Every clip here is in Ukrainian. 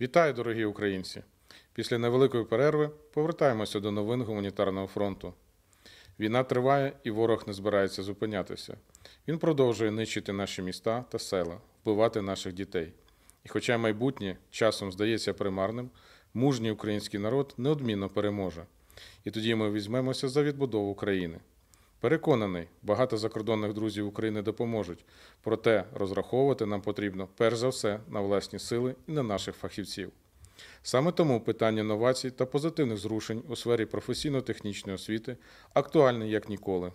Вітаю, дорогі українці! Після невеликої перерви повертаємося до новин гуманітарного фронту. Війна триває і ворог не збирається зупинятися. Він продовжує нищити наші міста та села, вбивати наших дітей. І, хоча майбутнє часом здається примарним, мужній український народ неодмінно переможе. І тоді ми візьмемося за відбудову країни. Переконаний, багато закордонних друзів України допоможуть. Проте розраховувати нам потрібно перш за все на власні сили і на наших фахівців. Саме тому питання новацій та позитивних зрушень у сфері професійно-технічної освіти актуальне як ніколи.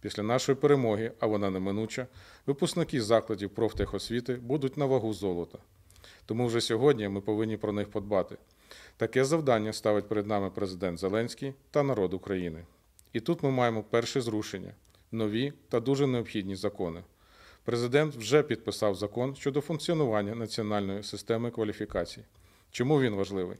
Після нашої перемоги, а вона неминуча, випускники закладів профтехосвіти будуть на вагу золота. Тому вже сьогодні ми повинні про них подбати. Таке завдання ставить перед нами президент Зеленський та народ України. І тут ми маємо перше зрушення нові та дуже необхідні закони. Президент вже підписав закон щодо функціонування національної системи кваліфікацій. Чому він важливий?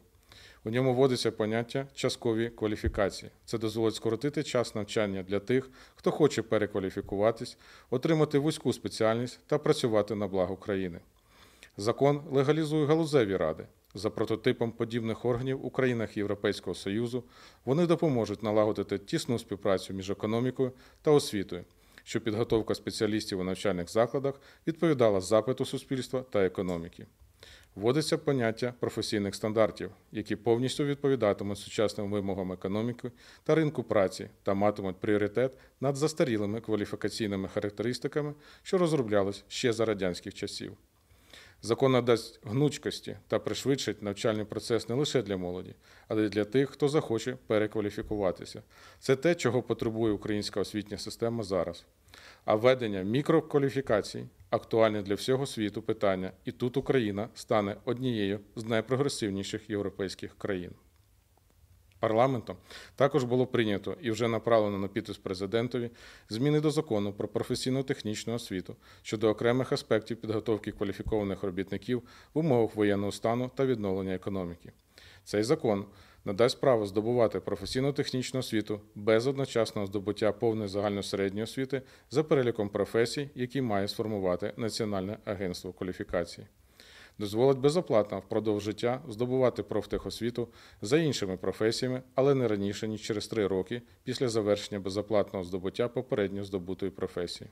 У ньому вводиться поняття часткові кваліфікації. Це дозволить скоротити час навчання для тих, хто хоче перекваліфікуватись, отримати вузьку спеціальність та працювати на благо країни. Закон легалізує галузеві ради. За прототипом подібних органів у країнах Європейського союзу вони допоможуть налагодити тісну співпрацю між економікою та освітою, щоб підготовка спеціалістів у навчальних закладах відповідала запиту суспільства та економіки. Вводиться поняття професійних стандартів, які повністю відповідатимуть сучасним вимогам економіки та ринку праці та матимуть пріоритет над застарілими кваліфікаційними характеристиками, що розроблялись ще за радянських часів. Закон надасть гнучкості та пришвидшить навчальний процес не лише для молоді, але й для тих, хто захоче перекваліфікуватися. Це те, чого потребує українська освітня система зараз. А введення мікрокваліфікацій актуальне для всього світу питання, і тут Україна стане однією з найпрогресивніших європейських країн парламентом, також було прийнято і вже направлено на підпис президентові зміни до закону про професійно-технічну освіту щодо окремих аспектів підготовки кваліфікованих робітників в умовах воєнного стану та відновлення економіки. Цей закон. Надасть право здобувати професійно-технічну освіту без одночасного здобуття повної загальносередньої освіти за переліком професій, які має сформувати Національне агентство кваліфікації дозволить безоплатно впродовж життя здобувати профтехосвіту за іншими професіями, але не раніше ніж через три роки після завершення безоплатного здобуття попередньо здобутої професії.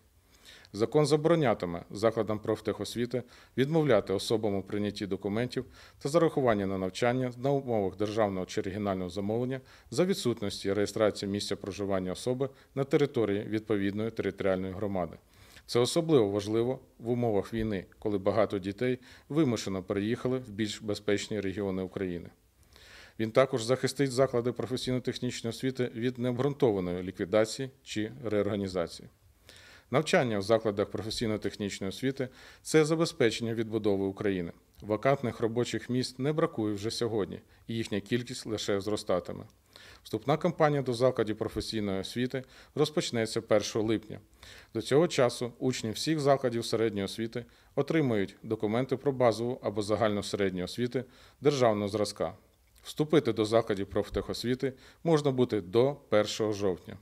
Закон заборонятиме закладам профтехосвіти відмовляти особам у прийнятті документів та зарахування на навчання на умовах державного чи регіонального замовлення за відсутності реєстрації місця проживання особи на території відповідної територіальної громади. Це особливо важливо в умовах війни, коли багато дітей вимушено переїхали в більш безпечні регіони України. Він також захистить заклади професійно-технічної освіти від необґрунтованої ліквідації чи реорганізації. Навчання в закладах професійно-технічної освіти це забезпечення відбудови України. Вакантних робочих місць не бракує вже сьогодні, і їхня кількість лише зростатиме. Вступна кампанія до закладів професійної освіти розпочнеться 1 липня. До цього часу учні всіх закладів середньої освіти отримають документи про базову або загальну середню освіти державного зразка. Вступити до закладів профтехосвіти можна бути до 1 жовтня.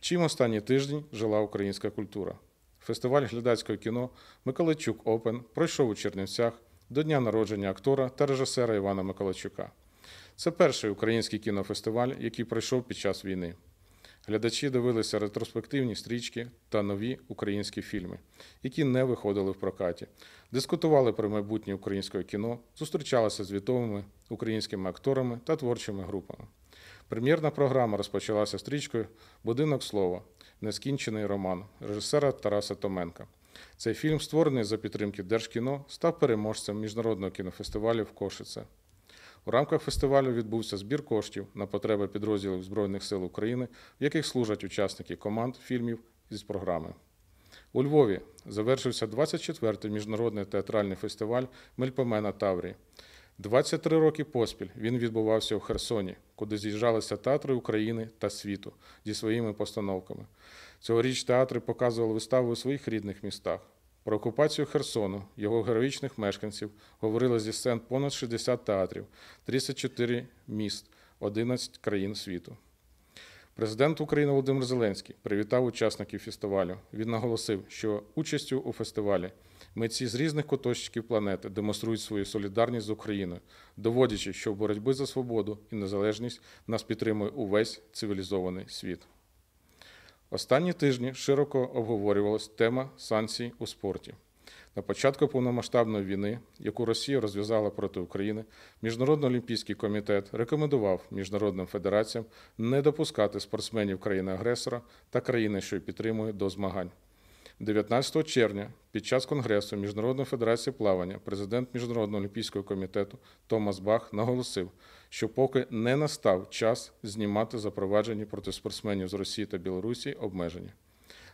Чим останні тиждень жила українська культура. Фестиваль глядацького кіно Миколайчук Опен пройшов у Чернівцях до дня народження актора та режисера Івана Миколачука. Це перший український кінофестиваль, який пройшов під час війни. Глядачі дивилися ретроспективні стрічки та нові українські фільми, які не виходили в прокаті, дискутували про майбутнє українського кіно, зустрічалися з відомими українськими акторами та творчими групами. Прем'єрна програма розпочалася стрічкою Будинок слова, нескінчений роман режисера Тараса Томенка. Цей фільм, створений за підтримки Держкіно, став переможцем міжнародного кінофестивалю в Кошице. У рамках фестивалю відбувся збір коштів на потреби підрозділів Збройних сил України, в яких служать учасники команд фільмів із програми. У Львові завершився 24-й міжнародний театральний фестиваль Мельпомена Таврі. 23 роки поспіль він відбувався у Херсоні, куди з'їжджалися театри України та світу зі своїми постановками. Цьогоріч театри показували вистави у своїх рідних містах. Про окупацію Херсону, його героїчних мешканців говорили зі сцен понад 60 театрів, 34 міст, 11 країн світу. Президент України Володимир Зеленський привітав учасників фестивалю. Він наголосив, що участю у фестивалі. Митці з різних куточків планети демонструють свою солідарність з Україною, доводячи, що в боротьби за свободу і незалежність нас підтримує увесь цивілізований світ. Останні тижні широко обговорювалась тема санкцій у спорті. На початку повномасштабної війни, яку Росія розв'язала проти України, Міжнародний олімпійський комітет рекомендував міжнародним федераціям не допускати спортсменів країни-агресора та країни, що її підтримує, до змагань. 19 червня під час Конгресу Міжнародної федерації плавання президент Міжнародного олімпійського комітету Томас Бах наголосив, що поки не настав час знімати запроваджені проти спортсменів з Росії та Білорусі обмеження.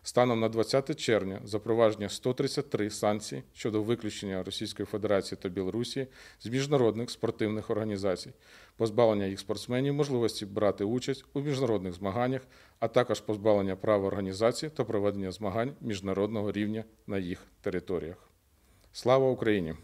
Станом на 20 червня запровадження 133 санкцій щодо виключення Російської Федерації та Білорусі з міжнародних спортивних організацій, позбавлення їх спортсменів можливості брати участь у міжнародних змаганнях, а також позбавлення права організації та проведення змагань міжнародного рівня на їх територіях. Слава Україні!